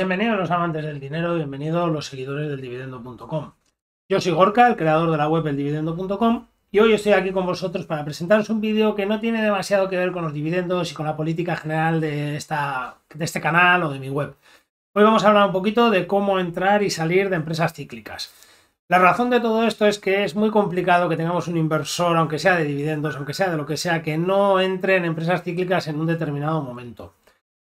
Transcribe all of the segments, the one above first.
Bienvenidos los amantes del dinero, bienvenidos los seguidores del dividendo.com. Yo soy Gorka, el creador de la web Dividendo.com, y hoy estoy aquí con vosotros para presentaros un vídeo que no tiene demasiado que ver con los dividendos y con la política general de, de este canal o de mi web. Hoy vamos a hablar un poquito de cómo entrar y salir de empresas cíclicas. La razón de todo esto es que es muy complicado que tengamos un inversor, aunque sea de dividendos, aunque sea de lo que sea, que no entre en empresas cíclicas en un determinado momento.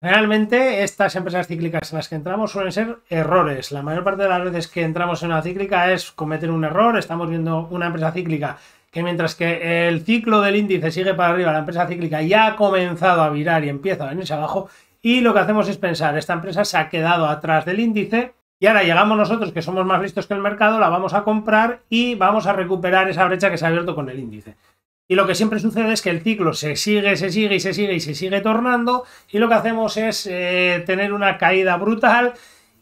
Realmente estas empresas cíclicas en las que entramos suelen ser errores. La mayor parte de las veces que entramos en una cíclica es cometer un error. Estamos viendo una empresa cíclica que mientras que el ciclo del índice sigue para arriba, la empresa cíclica ya ha comenzado a virar y empieza a venirse abajo. Y lo que hacemos es pensar, esta empresa se ha quedado atrás del índice y ahora llegamos nosotros que somos más listos que el mercado, la vamos a comprar y vamos a recuperar esa brecha que se ha abierto con el índice. Y lo que siempre sucede es que el ciclo se sigue, se sigue y se sigue y se sigue tornando y lo que hacemos es eh, tener una caída brutal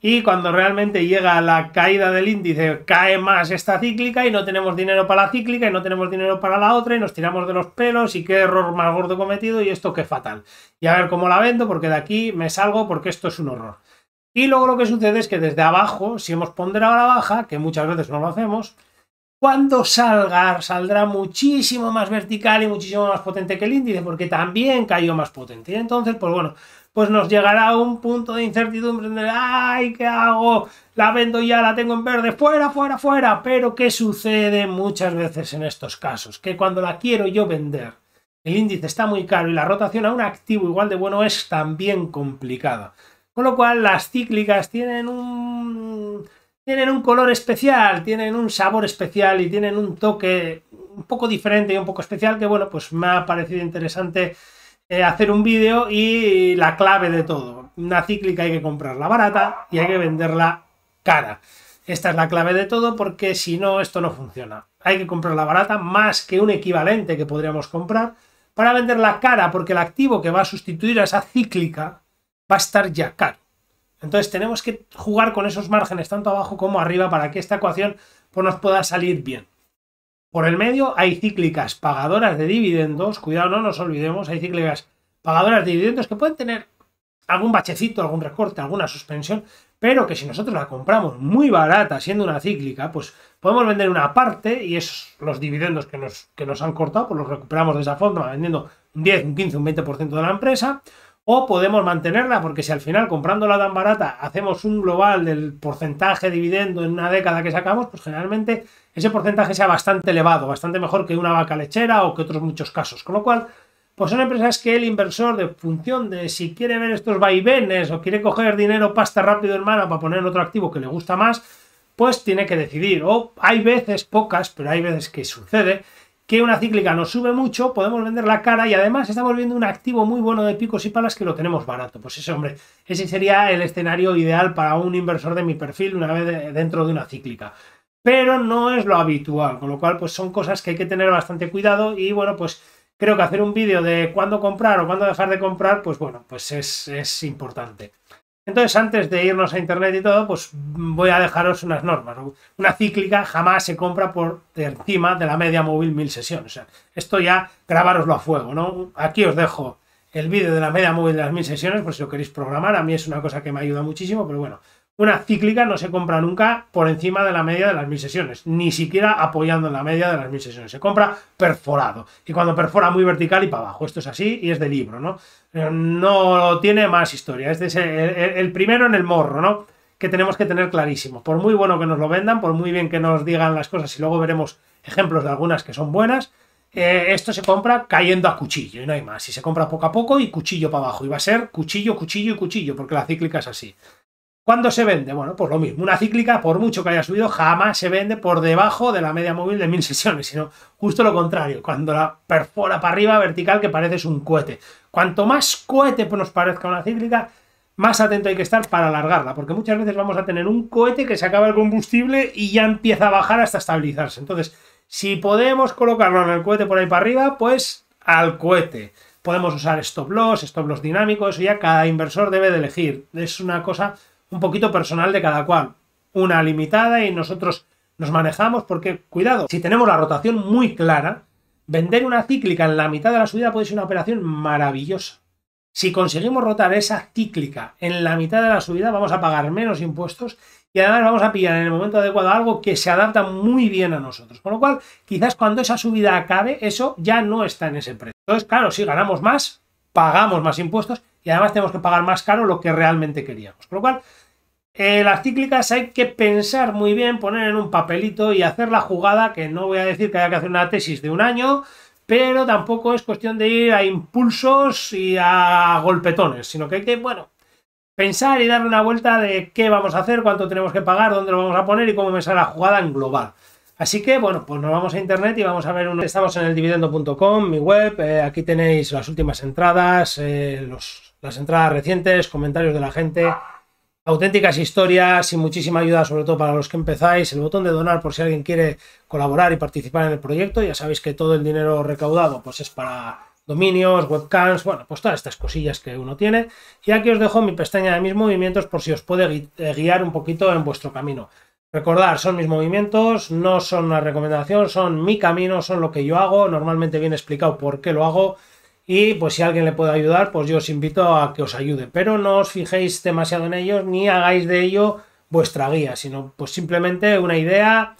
y cuando realmente llega la caída del índice cae más esta cíclica y no tenemos dinero para la cíclica y no tenemos dinero para la otra y nos tiramos de los pelos y qué error más gordo cometido y esto qué fatal. Y a ver cómo la vendo porque de aquí me salgo porque esto es un horror. Y luego lo que sucede es que desde abajo, si hemos ponderado la baja, que muchas veces no lo hacemos, cuando salga, saldrá muchísimo más vertical y muchísimo más potente que el índice, porque también cayó más potente. Y entonces, pues bueno, pues nos llegará un punto de incertidumbre de, ay, ¿qué hago? La vendo ya, la tengo en verde, fuera, fuera, fuera. Pero ¿qué sucede muchas veces en estos casos? Que cuando la quiero yo vender, el índice está muy caro y la rotación a un activo igual de bueno es también complicada. Con lo cual las cíclicas tienen un tienen un color especial, tienen un sabor especial y tienen un toque un poco diferente y un poco especial que, bueno, pues me ha parecido interesante eh, hacer un vídeo y la clave de todo. Una cíclica hay que comprarla barata y hay que venderla cara. Esta es la clave de todo porque si no, esto no funciona. Hay que comprarla barata más que un equivalente que podríamos comprar para venderla cara porque el activo que va a sustituir a esa cíclica va a estar ya caro. Entonces tenemos que jugar con esos márgenes tanto abajo como arriba para que esta ecuación pues, nos pueda salir bien. Por el medio hay cíclicas pagadoras de dividendos, cuidado, no nos olvidemos, hay cíclicas pagadoras de dividendos que pueden tener algún bachecito, algún recorte, alguna suspensión, pero que si nosotros la compramos muy barata, siendo una cíclica, pues podemos vender una parte y esos los dividendos que nos, que nos han cortado, pues los recuperamos de esa forma, vendiendo un 10, un 15, un 20% de la empresa, o podemos mantenerla, porque si al final comprándola tan barata hacemos un global del porcentaje dividendo en una década que sacamos, pues generalmente ese porcentaje sea bastante elevado, bastante mejor que una vaca lechera o que otros muchos casos. Con lo cual, pues son empresas que el inversor, de función de si quiere ver estos vaivenes o quiere coger dinero, pasta rápido, en mano para poner en otro activo que le gusta más, pues tiene que decidir. O hay veces, pocas, pero hay veces que sucede, que una cíclica nos sube mucho, podemos vender la cara y además estamos viendo un activo muy bueno de picos y palas que lo tenemos barato. Pues ese hombre, ese sería el escenario ideal para un inversor de mi perfil una vez dentro de una cíclica. Pero no es lo habitual, con lo cual pues son cosas que hay que tener bastante cuidado y bueno, pues creo que hacer un vídeo de cuándo comprar o cuándo dejar de comprar, pues bueno, pues es, es importante. Entonces, antes de irnos a internet y todo, pues voy a dejaros unas normas. Una cíclica jamás se compra por encima de la media móvil mil sesiones. O sea, esto ya grabaroslo a fuego, ¿no? Aquí os dejo el vídeo de la media móvil de las mil sesiones, por si lo queréis programar. A mí es una cosa que me ayuda muchísimo, pero bueno, una cíclica no se compra nunca por encima de la media de las mil sesiones, ni siquiera apoyando en la media de las mil sesiones. Se compra perforado. Y cuando perfora muy vertical y para abajo. Esto es así y es de libro, ¿no? No tiene más historia. Este es el, primero en el morro, ¿no? Que tenemos que tener clarísimo. Por muy bueno que nos lo vendan, por muy bien que nos digan las cosas, y luego veremos ejemplos de algunas que son buenas, eh, esto se compra cayendo a cuchillo y no hay más. Si se compra poco a poco y cuchillo para abajo. Y va a ser cuchillo, cuchillo y cuchillo, porque la cíclica es así. ¿Cuándo se vende? Bueno, pues lo mismo. Una cíclica, por mucho que haya subido, jamás se vende por debajo de la media móvil de mil sesiones, sino justo lo contrario, cuando la perfora para arriba vertical que parece un cohete. Cuanto más cohete nos parezca una cíclica, más atento hay que estar para alargarla, porque muchas veces vamos a tener un cohete que se acaba el combustible y ya empieza a bajar hasta estabilizarse. Entonces, si podemos colocarlo en el cohete por ahí para arriba, pues al cohete. Podemos usar stop loss, stop loss dinámicos, eso ya cada inversor debe de elegir. Es una cosa un poquito personal de cada cual. Una limitada y nosotros nos manejamos porque, cuidado, si tenemos la rotación muy clara, vender una cíclica en la mitad de la subida puede ser una operación maravillosa. Si conseguimos rotar esa cíclica en la mitad de la subida, vamos a pagar menos impuestos y además vamos a pillar en el momento adecuado algo que se adapta muy bien a nosotros. Con lo cual, quizás cuando esa subida acabe, eso ya no está en ese precio. Entonces, claro, si ganamos más, pagamos más impuestos y además tenemos que pagar más caro lo que realmente queríamos. Con lo cual, eh, las cíclicas hay que pensar muy bien, poner en un papelito y hacer la jugada, que no voy a decir que haya que hacer una tesis de un año, pero tampoco es cuestión de ir a impulsos y a golpetones, sino que hay que, bueno, pensar y dar una vuelta de qué vamos a hacer, cuánto tenemos que pagar, dónde lo vamos a poner y cómo me la jugada en global. Así que, bueno, pues nos vamos a internet y vamos a ver. Un... Estamos en el dividendo.com, mi web. Eh, aquí tenéis las últimas entradas, eh, los las entradas recientes, comentarios de la gente, auténticas historias y muchísima ayuda, sobre todo para los que empezáis. El botón de donar por si alguien quiere colaborar y participar en el proyecto. Ya sabéis que todo el dinero recaudado pues es para dominios, webcams, bueno, pues todas estas cosillas que uno tiene. Y aquí os dejo mi pestaña de mis movimientos por si os puede eh, guiar un poquito en vuestro camino. Recordar, son mis movimientos, no son una recomendación, son mi camino, son lo que yo hago, normalmente bien explicado por qué lo hago y pues si alguien le puede ayudar, pues yo os invito a que os ayude. Pero no os fijéis demasiado en ellos ni hagáis de ello vuestra guía, sino pues simplemente una idea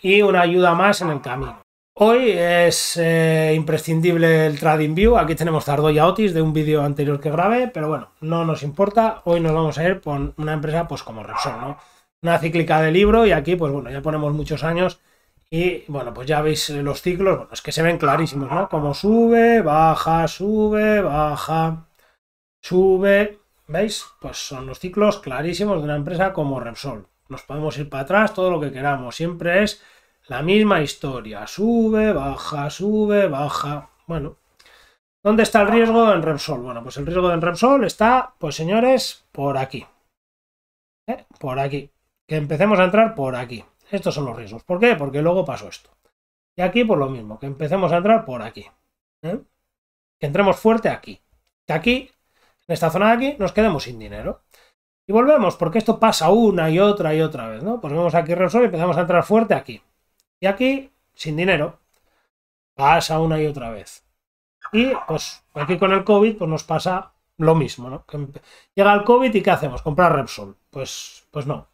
y una ayuda más en el camino. Hoy es eh, imprescindible el Trading View. Aquí tenemos Tardoya Otis de un vídeo anterior que grabé, pero bueno, no nos importa. Hoy nos vamos a ir con una empresa pues como Repsol, ¿no? Una cíclica de libro y aquí pues bueno, ya ponemos muchos años y bueno, pues ya veis eh, los ciclos, bueno, es que se ven clarísimos, ¿no? Como sube, baja, sube, baja, sube. ¿Veis? Pues son los ciclos clarísimos de una empresa como Repsol. Nos podemos ir para atrás todo lo que queramos, siempre es la misma historia. Sube, baja, sube, baja. Bueno, ¿dónde está el riesgo en Repsol? Bueno, pues el riesgo en Repsol está, pues señores, por aquí. ¿eh? Por aquí. Que empecemos a entrar por aquí. Estos son los riesgos. ¿Por qué? Porque luego pasó esto. Y aquí, por pues lo mismo, que empecemos a entrar por aquí. ¿eh? Que entremos fuerte aquí. Y aquí, en esta zona de aquí, nos quedemos sin dinero. Y volvemos, porque esto pasa una y otra y otra vez, ¿no? Pues vemos aquí Repsol y empezamos a entrar fuerte aquí. Y aquí, sin dinero, pasa una y otra vez. Y pues aquí con el COVID, pues nos pasa lo mismo, ¿no? llega el COVID y ¿qué hacemos? ¿Comprar Repsol? Pues, pues no.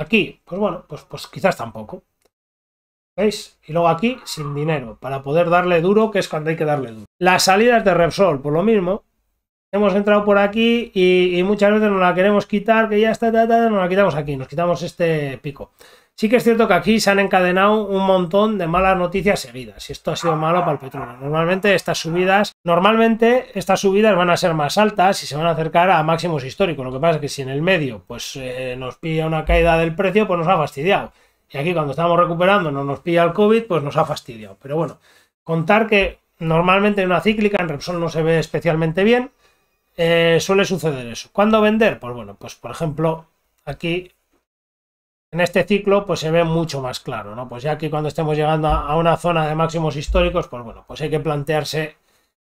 Aquí, pues bueno, pues, pues quizás tampoco. ¿Veis? Y luego aquí, sin dinero, para poder darle duro, que es cuando hay que darle duro. Las salidas de Repsol, por lo mismo. Hemos entrado por aquí y, muchas veces nos la queremos quitar, que ya está, nos la quitamos aquí, nos quitamos este pico. Sí que es cierto que aquí se han encadenado un montón de malas noticias seguidas y esto ha sido malo para el petróleo. Normalmente estas subidas, normalmente estas subidas van a ser más altas y se van a acercar a máximos históricos. Lo que pasa es que si en el medio pues eh, nos pilla una caída del precio, pues nos ha fastidiado. Y aquí cuando estamos recuperando no nos pilla el COVID, pues nos ha fastidiado. Pero bueno, contar que normalmente en una cíclica en Repsol no se ve especialmente bien, eh, suele suceder eso. ¿Cuándo vender? Pues bueno, pues por ejemplo, aquí en este ciclo pues se ve mucho más claro, ¿no? Pues ya que cuando estemos llegando a una zona de máximos históricos, pues bueno, pues hay que plantearse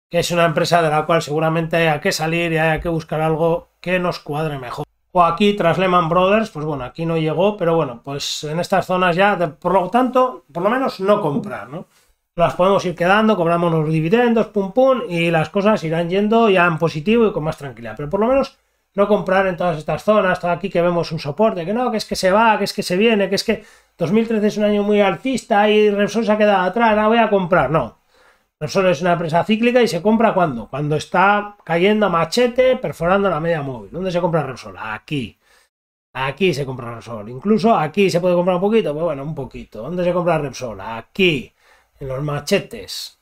que es una empresa de la cual seguramente haya que salir y haya que buscar algo que nos cuadre mejor. O aquí tras Lehman Brothers, pues bueno, aquí no llegó, pero bueno, pues en estas zonas ya, por lo tanto, por lo menos no comprar, ¿no? Las podemos ir quedando, cobramos los dividendos, pum pum, y las cosas irán yendo ya en positivo y con más tranquilidad. Pero por lo menos no comprar en todas estas zonas, todo aquí que vemos un soporte, que no, que es que se va, que es que se viene, que es que 2013 es un año muy alcista y Repsol se ha quedado atrás, no ah, voy a comprar, no. Repsol es una empresa cíclica y se compra cuando? Cuando está cayendo a machete, perforando la media móvil. ¿Dónde se compra Repsol? Aquí. Aquí se compra Repsol. Incluso aquí se puede comprar un poquito, pues bueno, un poquito. ¿Dónde se compra Repsol? Aquí, en los machetes.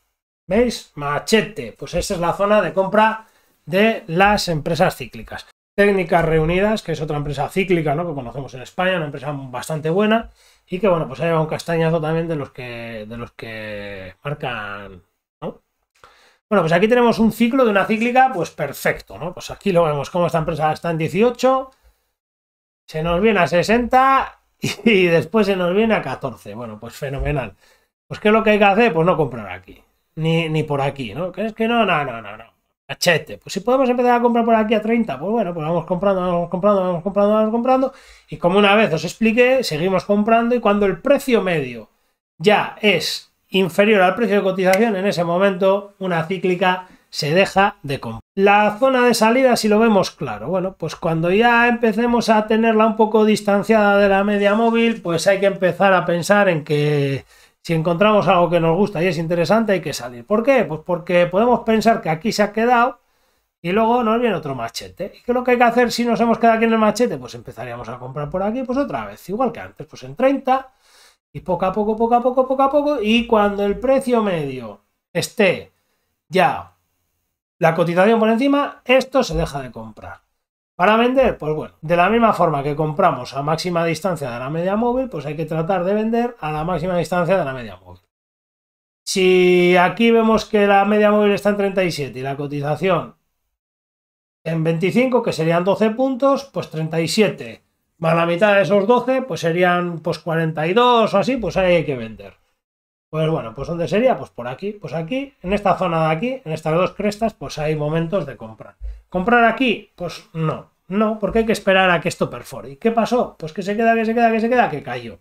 ¿Veis? Machete. Pues esa es la zona de compra de las empresas cíclicas. Técnicas Reunidas, que es otra empresa cíclica, ¿no? Que conocemos en España, una empresa bastante buena y que, bueno, pues ha llevado un castañazo también de los que, de los que marcan, ¿no? Bueno, pues aquí tenemos un ciclo de una cíclica, pues perfecto, ¿no? Pues aquí lo vemos, como esta empresa está en 18, se nos viene a 60 y después se nos viene a 14. Bueno, pues fenomenal. Pues ¿qué es lo que hay que hacer? Pues no comprar aquí, ni, ni por aquí, ¿no? Que es que no, no, no, no, no. Pues si podemos empezar a comprar por aquí a 30, pues bueno, pues vamos comprando, vamos comprando, vamos comprando, vamos comprando. Y como una vez os expliqué, seguimos comprando y cuando el precio medio ya es inferior al precio de cotización, en ese momento una cíclica se deja de comprar. La zona de salida, si lo vemos claro, bueno, pues cuando ya empecemos a tenerla un poco distanciada de la media móvil, pues hay que empezar a pensar en que si encontramos algo que nos gusta y es interesante, hay que salir. ¿Por qué? Pues porque podemos pensar que aquí se ha quedado y luego nos viene otro machete. ¿Y qué es lo que hay que hacer si nos hemos quedado aquí en el machete? Pues empezaríamos a comprar por aquí, pues otra vez, igual que antes, pues en 30 y poco a poco, poco a poco, poco a poco. Y cuando el precio medio esté ya la cotización por encima, esto se deja de comprar. Para vender, pues bueno, de la misma forma que compramos a máxima distancia de la media móvil, pues hay que tratar de vender a la máxima distancia de la media móvil. Si aquí vemos que la media móvil está en 37 y la cotización en 25, que serían 12 puntos, pues 37. Más la mitad de esos 12, pues serían pues 42 o así, pues ahí hay que vender. Pues bueno, pues ¿dónde sería? Pues por aquí, pues aquí, en esta zona de aquí, en estas dos crestas, pues hay momentos de comprar. ¿Comprar aquí? Pues no, no, porque hay que esperar a que esto perfore. ¿Y qué pasó? Pues que se queda, que se queda, que se queda, que cayó.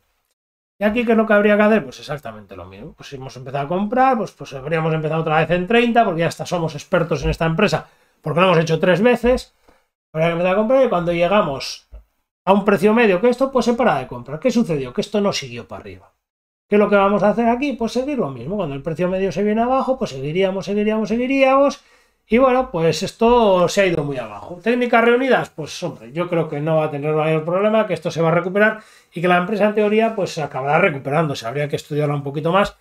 ¿Y aquí qué es lo que habría que hacer? Pues exactamente lo mismo. Pues si hemos empezado a comprar, pues, pues habríamos empezado otra vez en 30, porque ya hasta somos expertos en esta empresa, porque lo hemos hecho tres veces. Habría que empezar a comprar y cuando llegamos a un precio medio que esto, pues se para de comprar. ¿Qué sucedió? Que esto no siguió para arriba. ¿Qué es lo que vamos a hacer aquí? Pues seguir lo mismo. Cuando el precio medio se viene abajo, pues seguiríamos, seguiríamos, seguiríamos. Y bueno, pues esto se ha ido muy abajo. Técnicas reunidas, pues hombre, yo creo que no va a tener mayor problema, que esto se va a recuperar y que la empresa en teoría pues acabará recuperándose. Habría que estudiarla un poquito más.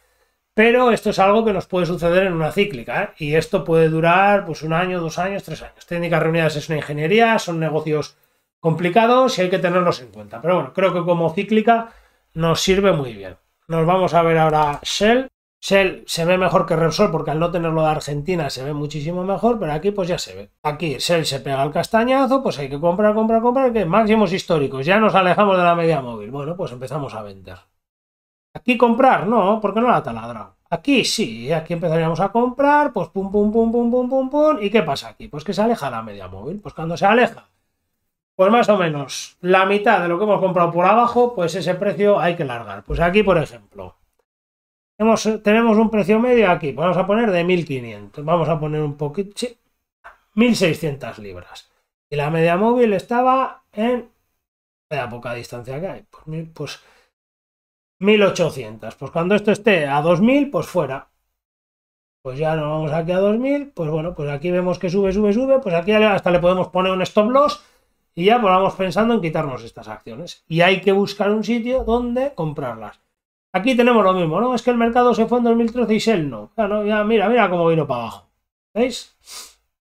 Pero esto es algo que nos puede suceder en una cíclica ¿eh? y esto puede durar pues un año, dos años, tres años. Técnicas reunidas es una ingeniería, son negocios complicados y hay que tenerlos en cuenta. Pero bueno, creo que como cíclica nos sirve muy bien. Nos vamos a ver ahora Shell. Shell se ve mejor que Repsol porque al no tenerlo de Argentina se ve muchísimo mejor, pero aquí pues ya se ve. Aquí Shell se pega al castañazo, pues hay que comprar, comprar, comprar, que máximos históricos, ya nos alejamos de la media móvil. Bueno, pues empezamos a vender. Aquí comprar, no, porque no la taladra. Aquí sí, aquí empezaríamos a comprar, pues pum, pum, pum, pum, pum, pum, pum, ¿y qué pasa aquí? Pues que se aleja la media móvil, pues cuando se aleja pues más o menos, la mitad de lo que hemos comprado por abajo, pues ese precio hay que largar. Pues aquí, por ejemplo, tenemos un precio medio aquí, pues vamos a poner de 1500, vamos a poner un poquito, 1600 libras. Y la media móvil estaba en, la poca distancia que hay, pues, pues 1800. Pues cuando esto esté a 2000, pues fuera. Pues ya nos vamos aquí a 2000, pues bueno, pues aquí vemos que sube, sube, sube, pues aquí hasta le podemos poner un stop loss y ya vamos pensando en quitarnos estas acciones. Y hay que buscar un sitio donde comprarlas. Aquí tenemos lo mismo, ¿no? Es que el mercado se fue en 2013 y Shell no. ya mira, mira cómo vino para abajo. ¿Veis?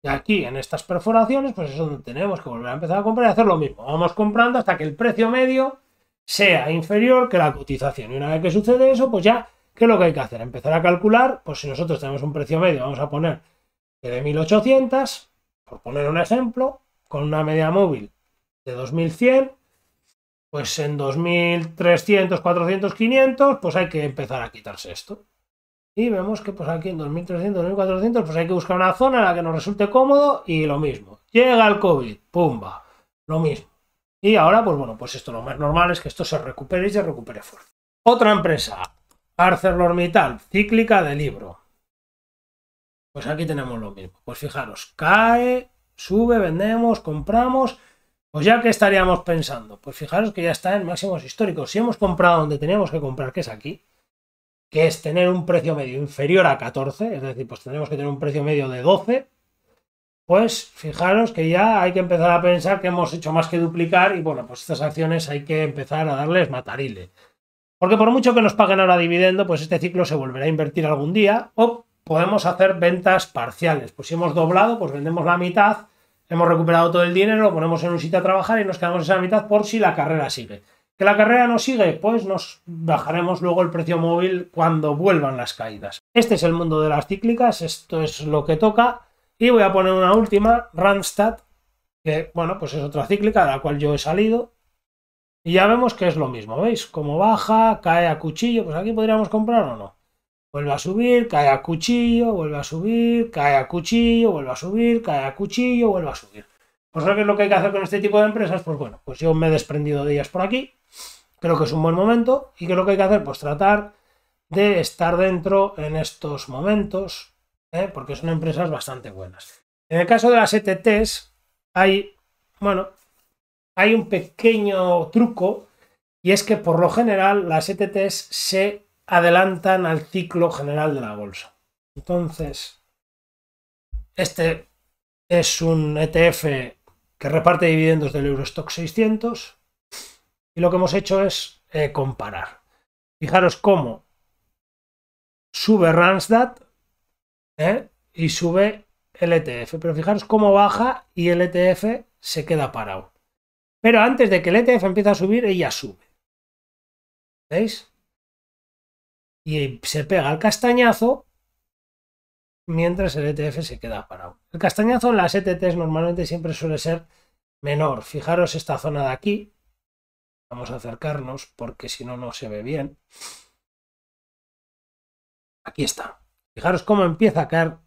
Y aquí, en estas perforaciones, pues es donde tenemos que volver a empezar a comprar y hacer lo mismo. Vamos comprando hasta que el precio medio sea inferior que la cotización. Y una vez que sucede eso, pues ya, ¿qué es lo que hay que hacer? Empezar a calcular, pues si nosotros tenemos un precio medio, vamos a poner de 1800, por poner un ejemplo, con una media móvil de 2100, pues en 2300, 400, 500, pues hay que empezar a quitarse esto. Y vemos que pues aquí en 2300, 2400, pues hay que buscar una zona en la que nos resulte cómodo y lo mismo. Llega el COVID, pumba, lo mismo. Y ahora, pues bueno, pues esto lo más normal es que esto se recupere y se recupere fuerte. Otra empresa, ArcelorMittal, cíclica de libro. Pues aquí tenemos lo mismo. Pues fijaros, cae, sube, vendemos, compramos pues ya que estaríamos pensando, pues fijaros que ya está en máximos históricos. Si hemos comprado donde teníamos que comprar, que es aquí, que es tener un precio medio inferior a 14, es decir, pues tenemos que tener un precio medio de 12, pues fijaros que ya hay que empezar a pensar que hemos hecho más que duplicar y bueno, pues estas acciones hay que empezar a darles matarile. Porque por mucho que nos paguen ahora dividendo, pues este ciclo se volverá a invertir algún día o podemos hacer ventas parciales. Pues si hemos doblado, pues vendemos la mitad Hemos recuperado todo el dinero, lo ponemos en un sitio a trabajar y nos quedamos esa mitad por si la carrera sigue. ¿Que la carrera no sigue? Pues nos bajaremos luego el precio móvil cuando vuelvan las caídas. Este es el mundo de las cíclicas, esto es lo que toca. Y voy a poner una última, Randstad, que bueno, pues es otra cíclica de la cual yo he salido. Y ya vemos que es lo mismo, ¿veis? Como baja, cae a cuchillo, pues aquí podríamos comprar o no. Vuelve a subir, cae a cuchillo, vuelve a subir, cae a cuchillo, vuelve a subir, cae a cuchillo, vuelve a subir. Pues qué es lo que hay que hacer con este tipo de empresas, pues bueno, pues yo me he desprendido de ellas por aquí. Creo que es un buen momento. ¿Y que lo que hay que hacer? Pues tratar de estar dentro en estos momentos, ¿eh? porque son empresas bastante buenas. En el caso de las ETTs, hay, bueno, hay un pequeño truco y es que por lo general las ETTs se adelantan al ciclo general de la bolsa. Entonces, este es un ETF que reparte dividendos del Eurostock 600 y lo que hemos hecho es eh, comparar. Fijaros cómo sube Randstad ¿eh? y sube el ETF, pero fijaros cómo baja y el ETF se queda parado. Pero antes de que el ETF empiece a subir, ella sube. ¿Veis? y se pega el castañazo mientras el ETF se queda parado. El castañazo en las ETTs normalmente siempre suele ser menor. Fijaros esta zona de aquí. Vamos a acercarnos porque si no, no se ve bien. Aquí está. Fijaros cómo empieza a caer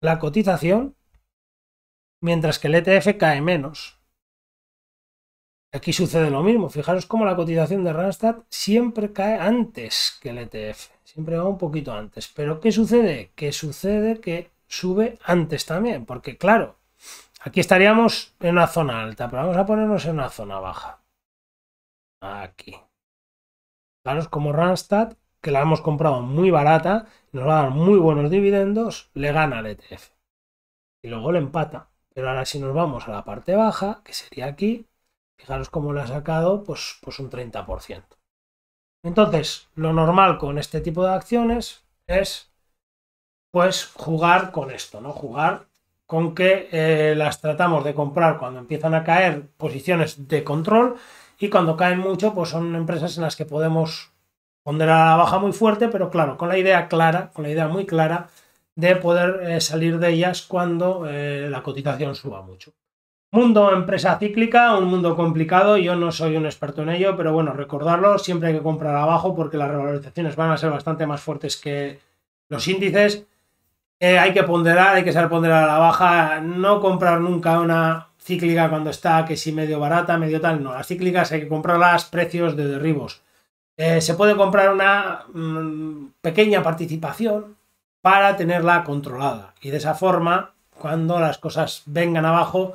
la cotización mientras que el ETF cae menos. Aquí sucede lo mismo. Fijaros cómo la cotización de Randstad siempre cae antes que el ETF. Siempre va un poquito antes. Pero ¿qué sucede? Que sucede que sube antes también. Porque claro, aquí estaríamos en una zona alta, pero vamos a ponernos en una zona baja. Aquí. Fijaros como Randstad, que la hemos comprado muy barata, nos va a dar muy buenos dividendos, le gana el ETF. Y luego le empata. Pero ahora si nos vamos a la parte baja, que sería aquí, fijaros cómo la ha sacado, pues, pues un 30%. Entonces, lo normal con este tipo de acciones es pues jugar con esto, ¿no? Jugar con que eh, las tratamos de comprar cuando empiezan a caer posiciones de control y cuando caen mucho, pues son empresas en las que podemos poner a la baja muy fuerte, pero claro, con la idea clara, con la idea muy clara de poder eh, salir de ellas cuando eh, la cotización suba mucho. Mundo empresa cíclica, un mundo complicado, yo no soy un experto en ello, pero bueno, recordarlo, siempre hay que comprar abajo porque las revalorizaciones van a ser bastante más fuertes que los índices. Eh, hay que ponderar, hay que saber ponderar a la baja, no comprar nunca una cíclica cuando está que si medio barata, medio tal, no, las cíclicas hay que comprarlas precios de derribos. Eh, se puede comprar una mm, pequeña participación para tenerla controlada y de esa forma, cuando las cosas vengan abajo,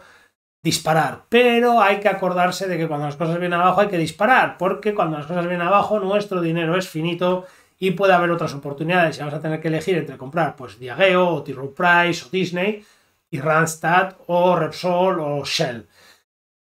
disparar. Pero hay que acordarse de que cuando las cosas vienen abajo hay que disparar, porque cuando las cosas vienen abajo nuestro dinero es finito y puede haber otras oportunidades. Y vamos a tener que elegir entre comprar pues Diageo o T. Price o Disney y Randstad o Repsol o Shell.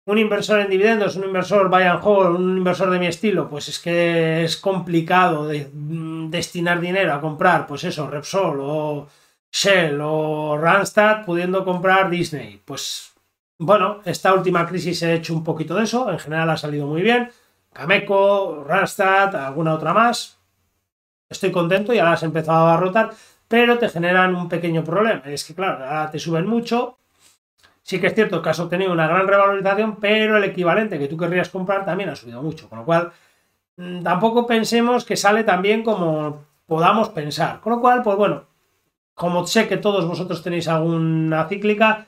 Un inversor en dividendos, un inversor buy and un inversor de mi estilo, pues es que es complicado mm, destinar dinero a comprar, pues eso, Repsol o Shell o Randstad, pudiendo comprar Disney. Pues bueno, esta última crisis he hecho un poquito de eso, en general ha salido muy bien. Cameco, Rastat, alguna otra más. Estoy contento y ahora has empezado a rotar, pero te generan un pequeño problema. Es que, claro, ahora te suben mucho. Sí que es cierto que has obtenido una gran revalorización, pero el equivalente que tú querrías comprar también ha subido mucho. Con lo cual, mm, tampoco pensemos que sale tan bien como podamos pensar. Con lo cual, pues bueno, como sé que todos vosotros tenéis alguna cíclica,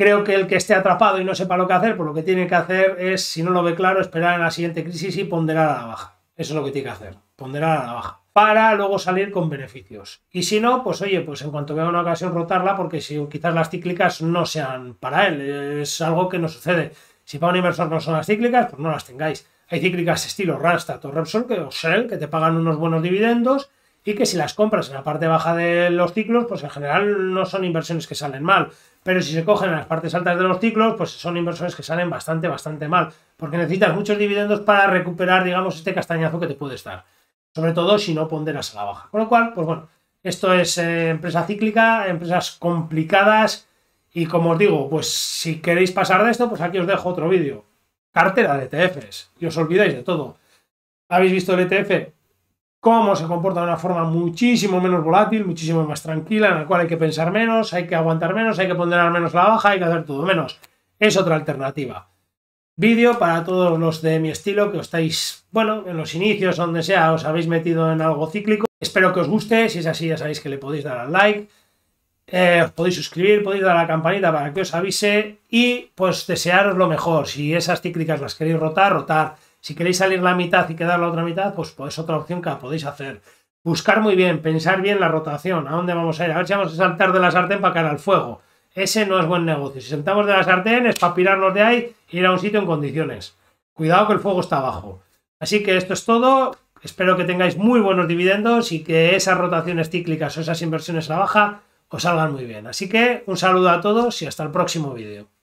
Creo que el que esté atrapado y no sepa lo que hacer, pues lo que tiene que hacer es, si no lo ve claro, esperar en la siguiente crisis y ponderar a la baja. Eso es lo que tiene que hacer, ponderar a la baja, para luego salir con beneficios. Y si no, pues oye, pues en cuanto vea una ocasión rotarla, porque si quizás las cíclicas no sean para él, es algo que no sucede. Si para un inversor no son las cíclicas, pues no las tengáis. Hay cíclicas estilo Randstad o Repsol que, os Shell que te pagan unos buenos dividendos y que si las compras en la parte baja de los ciclos, pues en general no son inversiones que salen mal. Pero si se cogen las partes altas de los ciclos, pues son inversiones que salen bastante, bastante mal, porque necesitas muchos dividendos para recuperar, digamos, este castañazo que te puede estar. Sobre todo si no ponderas a la baja. Con lo cual, pues bueno, esto es eh, empresa cíclica, empresas complicadas. Y como os digo, pues si queréis pasar de esto, pues aquí os dejo otro vídeo. Cartera de ETFs. Y os olvidáis de todo. ¿Habéis visto el ETF? cómo se comporta de una forma muchísimo menos volátil, muchísimo más tranquila, en la cual hay que pensar menos, hay que aguantar menos, hay que ponderar menos la baja, hay que hacer todo menos. Es otra alternativa. Vídeo para todos los de mi estilo que os estáis, bueno, en los inicios, donde sea, os habéis metido en algo cíclico. Espero que os guste, si es así ya sabéis que le podéis dar al like, eh, os podéis suscribir, podéis dar a la campanita para que os avise y pues desearos lo mejor. Si esas cíclicas las queréis rotar, rotar. Si queréis salir la mitad y quedar la otra mitad, pues, es pues, otra opción que podéis hacer. Buscar muy bien, pensar bien la rotación, a dónde vamos a ir, a ver si vamos a saltar de la sartén para caer al fuego. Ese no es buen negocio. Si saltamos de la sartén es para pirarnos de ahí y e ir a un sitio en condiciones. Cuidado que el fuego está abajo. Así que esto es todo. Espero que tengáis muy buenos dividendos y que esas rotaciones cíclicas o esas inversiones a la baja os salgan muy bien. Así que un saludo a todos y hasta el próximo vídeo.